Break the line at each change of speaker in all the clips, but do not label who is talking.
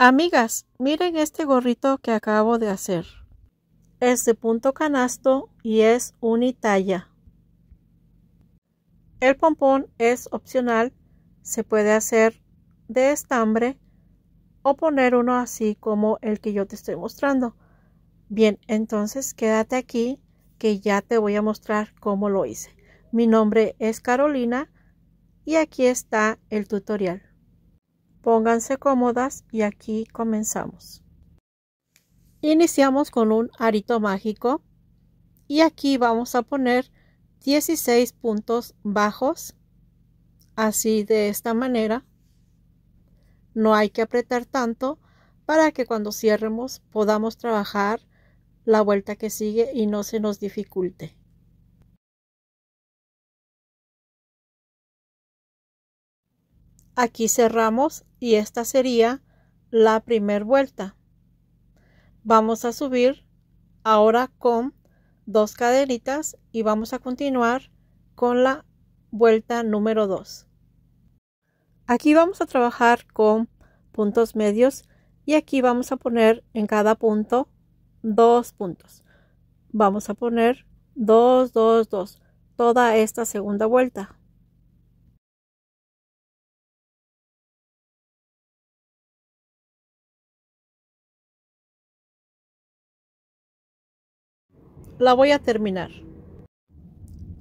Amigas, miren este gorrito que acabo de hacer. Es de punto canasto y es unitalla. El pompón es opcional, se puede hacer de estambre o poner uno así como el que yo te estoy mostrando. Bien, entonces quédate aquí que ya te voy a mostrar cómo lo hice. Mi nombre es Carolina y aquí está el tutorial. Pónganse cómodas y aquí comenzamos. Iniciamos con un arito mágico y aquí vamos a poner 16 puntos bajos, así de esta manera. No hay que apretar tanto para que cuando cierremos podamos trabajar la vuelta que sigue y no se nos dificulte. Aquí cerramos y esta sería la primer vuelta. Vamos a subir ahora con dos caderitas y vamos a continuar con la vuelta número 2. Aquí vamos a trabajar con puntos medios y aquí vamos a poner en cada punto dos puntos. Vamos a poner dos, dos, dos toda esta segunda vuelta. la voy a terminar.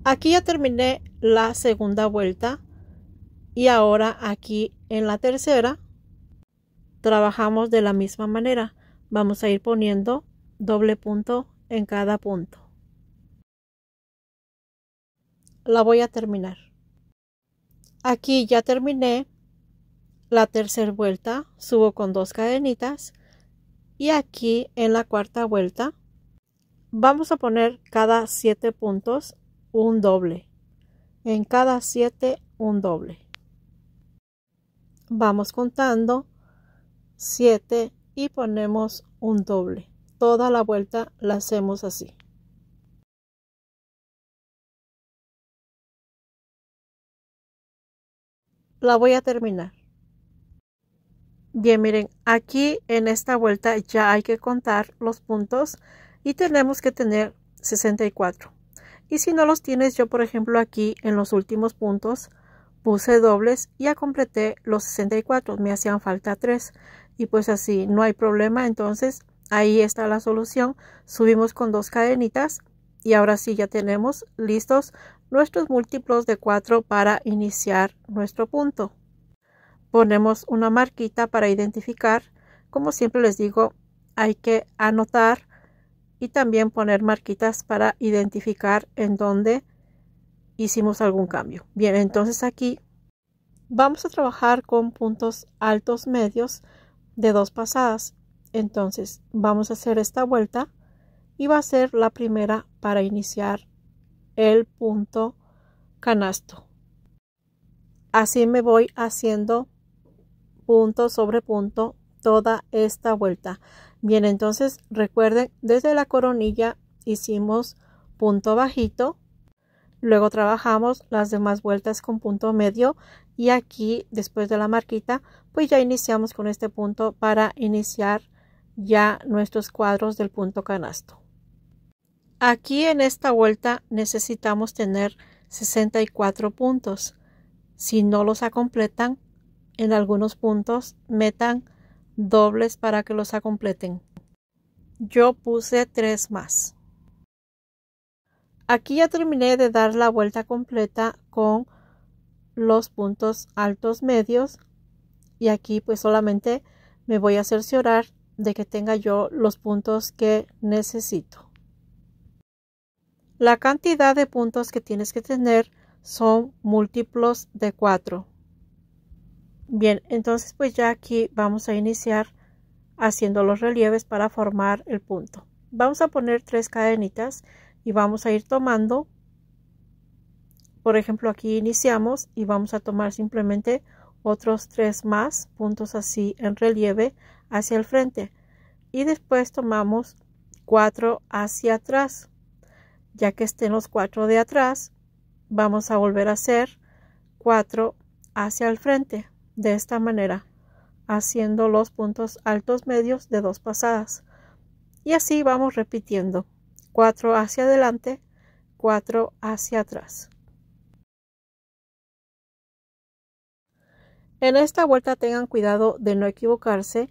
Aquí ya terminé la segunda vuelta y ahora aquí en la tercera trabajamos de la misma manera. Vamos a ir poniendo doble punto en cada punto. La voy a terminar. Aquí ya terminé la tercera vuelta, subo con dos cadenitas y aquí en la cuarta vuelta Vamos a poner cada 7 puntos un doble. En cada 7 un doble. Vamos contando 7 y ponemos un doble. Toda la vuelta la hacemos así. La voy a terminar. Bien, miren, aquí en esta vuelta ya hay que contar los puntos y tenemos que tener 64. Y si no los tienes, yo por ejemplo aquí en los últimos puntos puse dobles y ya completé los 64, me hacían falta 3 y pues así no hay problema, entonces ahí está la solución, subimos con dos cadenitas y ahora sí ya tenemos listos nuestros múltiplos de 4 para iniciar nuestro punto. Ponemos una marquita para identificar, como siempre les digo, hay que anotar y también poner marquitas para identificar en dónde hicimos algún cambio. Bien, entonces aquí vamos a trabajar con puntos altos medios de dos pasadas. Entonces vamos a hacer esta vuelta y va a ser la primera para iniciar el punto canasto. Así me voy haciendo punto sobre punto toda esta vuelta. Bien, entonces recuerden, desde la coronilla hicimos punto bajito, luego trabajamos las demás vueltas con punto medio y aquí después de la marquita, pues ya iniciamos con este punto para iniciar ya nuestros cuadros del punto canasto. Aquí en esta vuelta necesitamos tener 64 puntos. Si no los acompletan en algunos puntos metan dobles para que los completen. Yo puse tres más. Aquí ya terminé de dar la vuelta completa con los puntos altos medios y aquí pues solamente me voy a cerciorar de que tenga yo los puntos que necesito. La cantidad de puntos que tienes que tener son múltiplos de cuatro Bien, entonces pues ya aquí vamos a iniciar haciendo los relieves para formar el punto. Vamos a poner tres cadenitas y vamos a ir tomando. Por ejemplo, aquí iniciamos y vamos a tomar simplemente otros tres más puntos así en relieve hacia el frente. Y después tomamos cuatro hacia atrás. Ya que estén los cuatro de atrás, vamos a volver a hacer cuatro hacia el frente de esta manera, haciendo los puntos altos medios de dos pasadas. Y así vamos repitiendo. cuatro hacia adelante, cuatro hacia atrás. En esta vuelta tengan cuidado de no equivocarse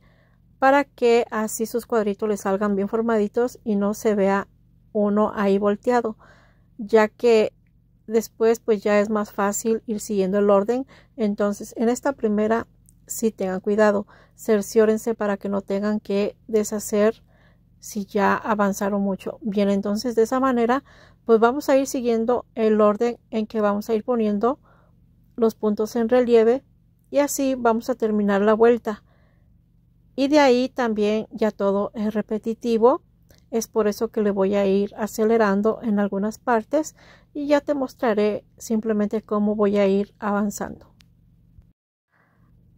para que así sus cuadritos les salgan bien formaditos y no se vea uno ahí volteado, ya que después pues ya es más fácil ir siguiendo el orden. Entonces, en esta primera sí tengan cuidado, cerciórense para que no tengan que deshacer si ya avanzaron mucho. Bien, entonces de esa manera pues vamos a ir siguiendo el orden en que vamos a ir poniendo los puntos en relieve y así vamos a terminar la vuelta. Y de ahí también ya todo es repetitivo es por eso que le voy a ir acelerando en algunas partes y ya te mostraré simplemente cómo voy a ir avanzando.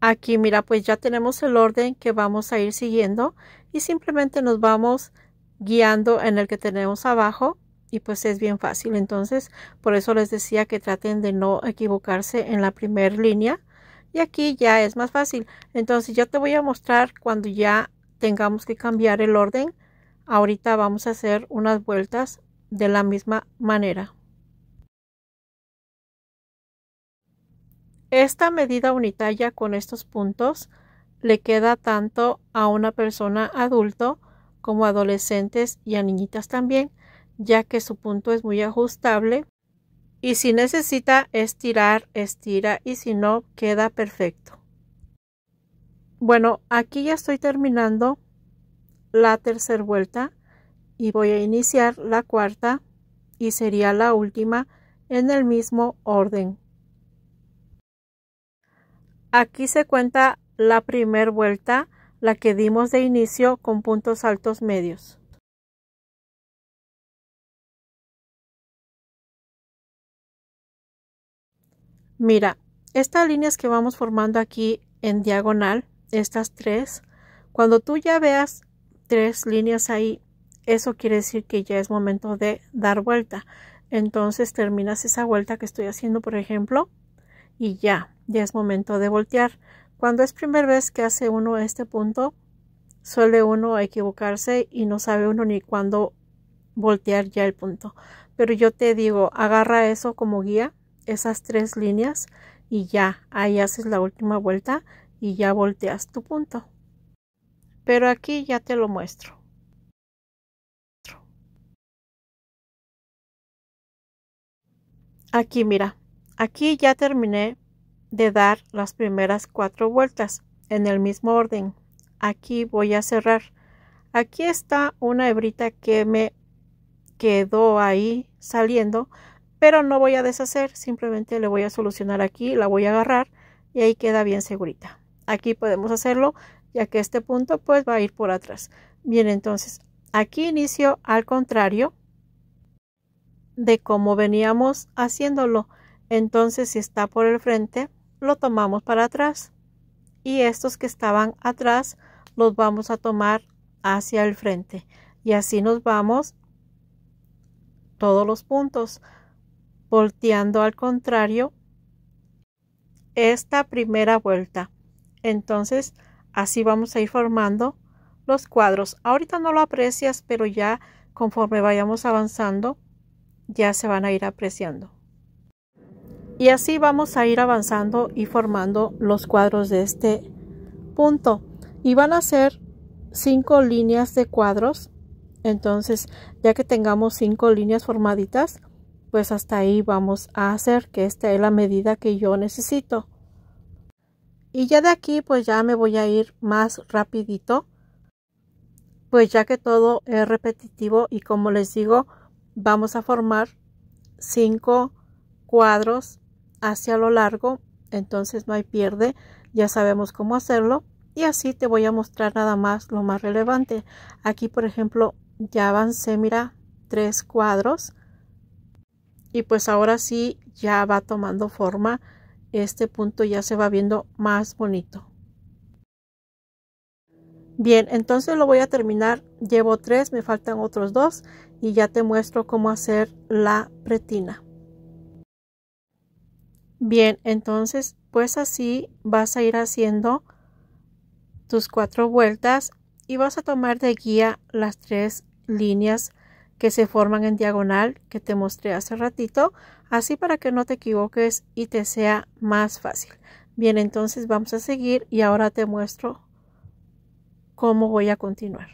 Aquí mira pues ya tenemos el orden que vamos a ir siguiendo y simplemente nos vamos guiando en el que tenemos abajo y pues es bien fácil. Entonces por eso les decía que traten de no equivocarse en la primera línea y aquí ya es más fácil. Entonces ya te voy a mostrar cuando ya tengamos que cambiar el orden Ahorita vamos a hacer unas vueltas de la misma manera. Esta medida unitaria con estos puntos le queda tanto a una persona adulto como a adolescentes y a niñitas también, ya que su punto es muy ajustable y si necesita estirar, estira y si no, queda perfecto. Bueno, aquí ya estoy terminando la tercera vuelta y voy a iniciar la cuarta y sería la última en el mismo orden. Aquí se cuenta la primera vuelta, la que dimos de inicio con puntos altos medios. Mira, estas líneas que vamos formando aquí en diagonal, estas tres, cuando tú ya veas tres líneas ahí, eso quiere decir que ya es momento de dar vuelta. Entonces terminas esa vuelta que estoy haciendo, por ejemplo, y ya, ya es momento de voltear. Cuando es primera vez que hace uno este punto, suele uno equivocarse y no sabe uno ni cuándo voltear ya el punto. Pero yo te digo, agarra eso como guía, esas tres líneas, y ya, ahí haces la última vuelta y ya volteas tu punto pero aquí ya te lo muestro. Aquí mira, aquí ya terminé de dar las primeras cuatro vueltas en el mismo orden. Aquí voy a cerrar. Aquí está una hebrita que me quedó ahí saliendo, pero no voy a deshacer, simplemente le voy a solucionar aquí, la voy a agarrar y ahí queda bien segurita. Aquí podemos hacerlo ya que este punto pues va a ir por atrás. Bien, entonces aquí inicio al contrario de cómo veníamos haciéndolo. Entonces si está por el frente, lo tomamos para atrás y estos que estaban atrás los vamos a tomar hacia el frente y así nos vamos todos los puntos volteando al contrario esta primera vuelta entonces Así vamos a ir formando los cuadros. Ahorita no lo aprecias, pero ya conforme vayamos avanzando, ya se van a ir apreciando. Y así vamos a ir avanzando y formando los cuadros de este punto. Y van a ser cinco líneas de cuadros. Entonces, ya que tengamos cinco líneas formaditas, pues hasta ahí vamos a hacer que esta es la medida que yo necesito. Y ya de aquí pues ya me voy a ir más rapidito, pues ya que todo es repetitivo y como les digo, vamos a formar cinco cuadros hacia lo largo, entonces no hay pierde, ya sabemos cómo hacerlo y así te voy a mostrar nada más lo más relevante. Aquí por ejemplo ya avancé, mira, tres cuadros y pues ahora sí ya va tomando forma este punto ya se va viendo más bonito. Bien, entonces lo voy a terminar. Llevo tres, me faltan otros dos y ya te muestro cómo hacer la pretina. Bien, entonces pues así vas a ir haciendo tus cuatro vueltas y vas a tomar de guía las tres líneas que se forman en diagonal que te mostré hace ratito, así para que no te equivoques y te sea más fácil. Bien, entonces vamos a seguir y ahora te muestro cómo voy a continuar.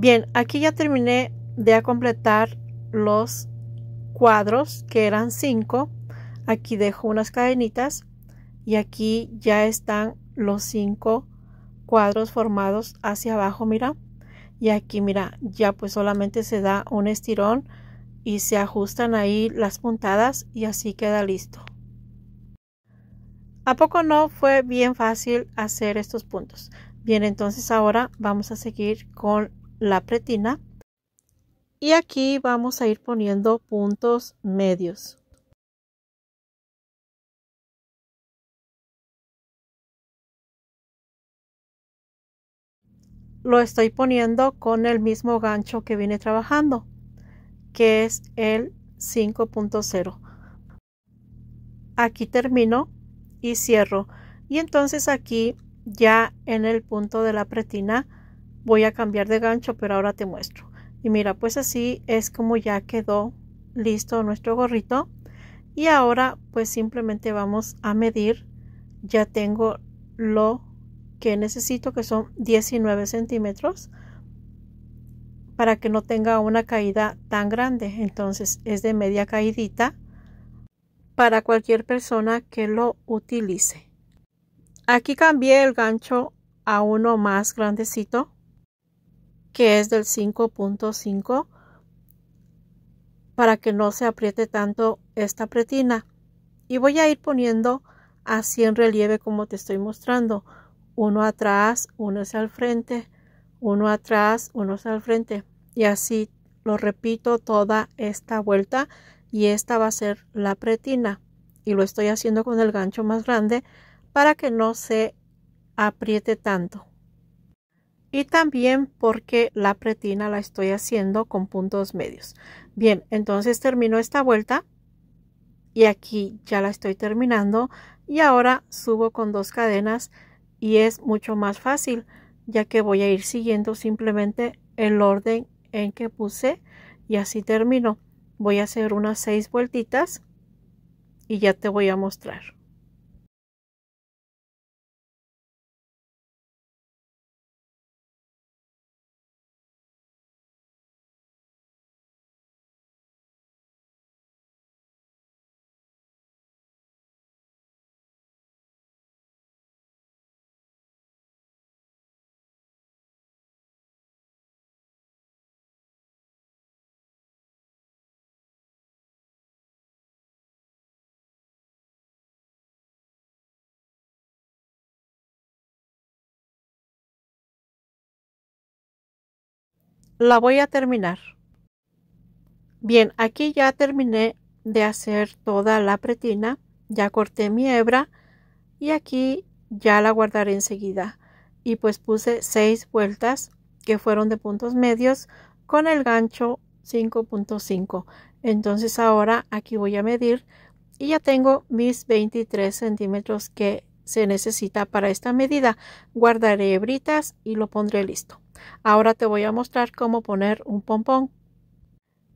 Bien, aquí ya terminé de completar los cuadros, que eran cinco. Aquí dejo unas cadenitas y aquí ya están los cinco cuadros formados hacia abajo, mira. Y aquí, mira, ya pues solamente se da un estirón y se ajustan ahí las puntadas y así queda listo. ¿A poco no fue bien fácil hacer estos puntos? Bien, entonces ahora vamos a seguir con la pretina y aquí vamos a ir poniendo puntos
medios.
Lo estoy poniendo con el mismo gancho que vine trabajando, que es el 5.0. Aquí termino y cierro. Y entonces aquí ya en el punto de la pretina voy a cambiar de gancho, pero ahora te muestro. Y mira, pues así es como ya quedó listo nuestro gorrito. Y ahora pues simplemente vamos a medir. Ya tengo lo que necesito que son 19 centímetros para que no tenga una caída tan grande. Entonces es de media caídita para cualquier persona que lo utilice. Aquí cambié el gancho a uno más grandecito que es del 5.5 para que no se apriete tanto esta pretina y voy a ir poniendo así en relieve como te estoy mostrando uno atrás uno hacia el frente uno atrás uno hacia el frente y así lo repito toda esta vuelta y esta va a ser la pretina y lo estoy haciendo con el gancho más grande para que no se apriete tanto y también porque la pretina la estoy haciendo con puntos medios. Bien, entonces termino esta vuelta y aquí ya la estoy terminando y ahora subo con dos cadenas y es mucho más fácil ya que voy a ir siguiendo simplemente el orden en que puse y así termino. Voy a hacer unas seis vueltitas y ya te voy a mostrar. la voy a terminar. Bien, aquí ya terminé de hacer toda la pretina, ya corté mi hebra y aquí ya la guardaré enseguida. Y pues puse seis vueltas que fueron de puntos medios con el gancho 5.5. Entonces ahora aquí voy a medir y ya tengo mis 23 centímetros que se necesita para esta medida. Guardaré hebritas y lo pondré listo. Ahora te voy a mostrar cómo poner un pompón.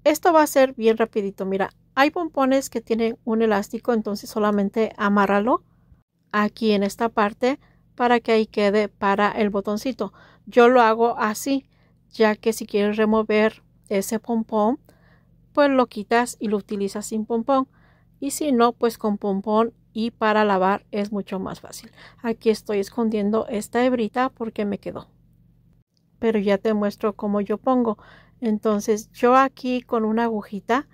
Esto va a ser bien rapidito. Mira, hay pompones que tienen un elástico, entonces solamente amárralo aquí en esta parte para que ahí quede para el botoncito. Yo lo hago así, ya que si quieres remover ese pompón, pues lo quitas y lo utilizas sin pompón. Y si no, pues con pompón y para lavar es mucho más fácil. Aquí estoy escondiendo esta hebrita porque me quedó pero ya te muestro cómo yo pongo. Entonces yo aquí con una agujita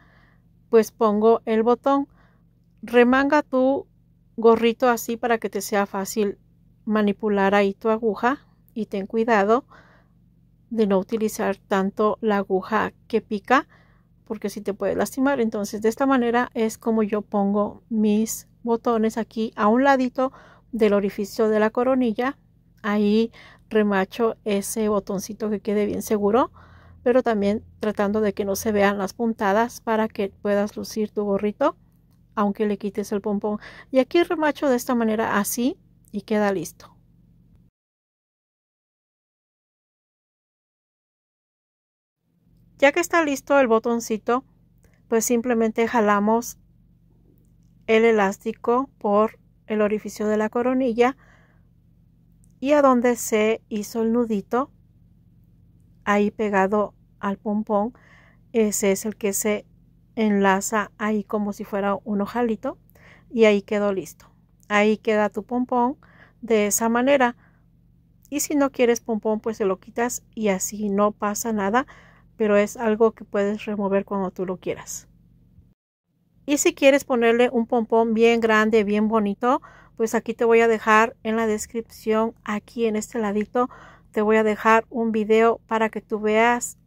pues pongo el botón. Remanga tu gorrito así para que te sea fácil manipular ahí tu aguja y ten cuidado de no utilizar tanto la aguja que pica porque si te puede lastimar. Entonces de esta manera es como yo pongo mis botones aquí a un ladito del orificio de la coronilla. Ahí remacho ese botoncito que quede bien seguro, pero también tratando de que no se vean las puntadas para que puedas lucir tu gorrito aunque le quites el pompón. Y aquí remacho de esta manera así y queda listo. Ya que está listo el botoncito, pues simplemente jalamos el elástico por el orificio de la coronilla y a donde se hizo el nudito, ahí pegado al pompón, ese es el que se enlaza ahí como si fuera un ojalito y ahí quedó listo. Ahí queda tu pompón de esa manera. Y si no quieres pompón, pues se lo quitas y así no pasa nada, pero es algo que puedes remover cuando tú lo quieras. Y si quieres ponerle un pompón bien grande, bien bonito, pues aquí te voy a dejar en la descripción, aquí en este ladito, te voy a dejar un video para que tú veas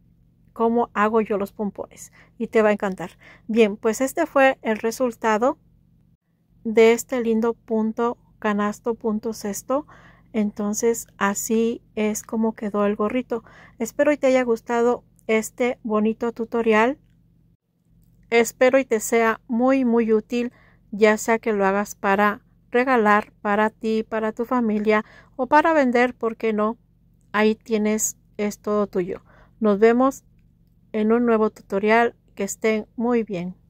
cómo hago yo los pompones y te va a encantar. Bien, pues este fue el resultado de este lindo punto canasto punto sexto. Entonces así es como quedó el gorrito. Espero y te haya gustado este bonito tutorial. Espero y te sea muy muy útil ya sea que lo hagas para regalar para ti, para tu familia o para vender, porque no? Ahí tienes, es todo tuyo. Nos vemos en un nuevo tutorial. Que estén muy bien.